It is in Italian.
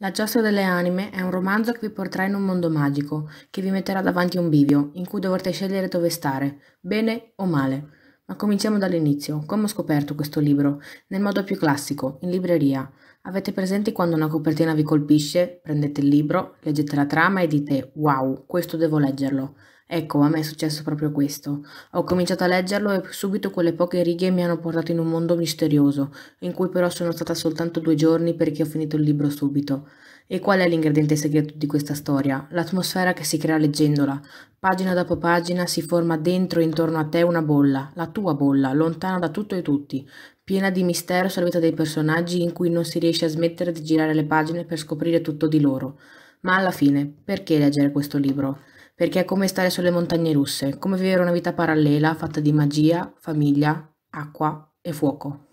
La giostra delle anime è un romanzo che vi porterà in un mondo magico, che vi metterà davanti a un bivio, in cui dovrete scegliere dove stare, bene o male. Ma cominciamo dall'inizio. Come ho scoperto questo libro? Nel modo più classico, in libreria. Avete presente quando una copertina vi colpisce? Prendete il libro, leggete la trama e dite wow, questo devo leggerlo. Ecco, a me è successo proprio questo. Ho cominciato a leggerlo e subito quelle poche righe mi hanno portato in un mondo misterioso, in cui però sono stata soltanto due giorni perché ho finito il libro subito. E qual è l'ingrediente segreto di questa storia? L'atmosfera che si crea leggendola. Pagina dopo pagina si forma dentro e intorno a te una bolla, la tua bolla, lontana da tutto e tutti, piena di mistero sulla vita dei personaggi in cui non si riesce a smettere di girare le pagine per scoprire tutto di loro. Ma alla fine, perché leggere questo libro? Perché è come stare sulle montagne russe, come vivere una vita parallela fatta di magia, famiglia, acqua e fuoco.